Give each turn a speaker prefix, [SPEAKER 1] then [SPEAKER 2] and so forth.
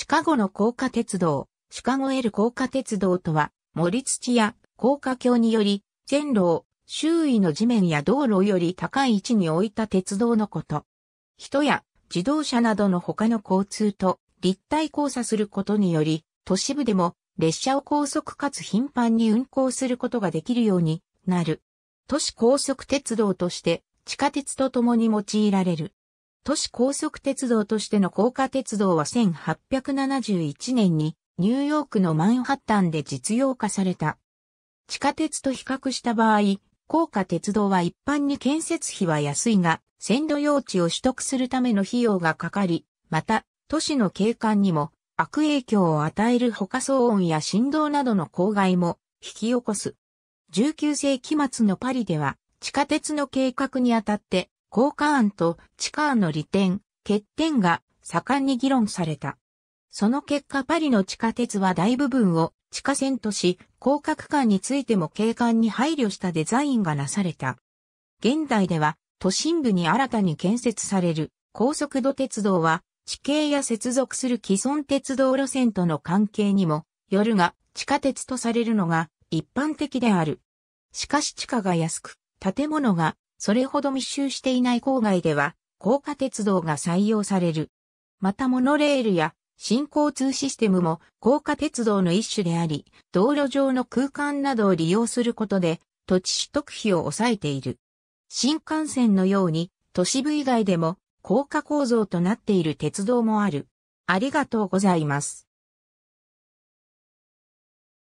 [SPEAKER 1] シカゴの高架鉄道、シカゴ L 高架鉄道とは、森土や高架橋により、線路を周囲の地面や道路より高い位置に置いた鉄道のこと。人や自動車などの他の交通と立体交差することにより、都市部でも列車を高速かつ頻繁に運行することができるようになる。都市高速鉄道として地下鉄と共に用いられる。都市高速鉄道としての高架鉄道は1871年にニューヨークのマンハッタンで実用化された。地下鉄と比較した場合、高架鉄道は一般に建設費は安いが、線路用地を取得するための費用がかかり、また、都市の景観にも悪影響を与える他騒音や振動などの公害も引き起こす。19世紀末のパリでは地下鉄の計画にあたって高果案と地下案の利点、欠点が盛んに議論された。その結果パリの地下鉄は大部分を地下線とし、高架区間についても景観に配慮したデザインがなされた。現代では都心部に新たに建設される高速度鉄道は地形や接続する既存鉄道路線との関係にもよるが地下鉄とされるのが一般的である。しかし地下が安く、建物がそれほど密集していない郊外では、高架鉄道が採用される。またモノレールや新交通システムも高架鉄道の一種であり、道路上の空間などを利用することで土地取得費を抑えている。新幹線のように都市部以外でも高架構造となっている鉄道もある。ありがとうござ
[SPEAKER 2] います。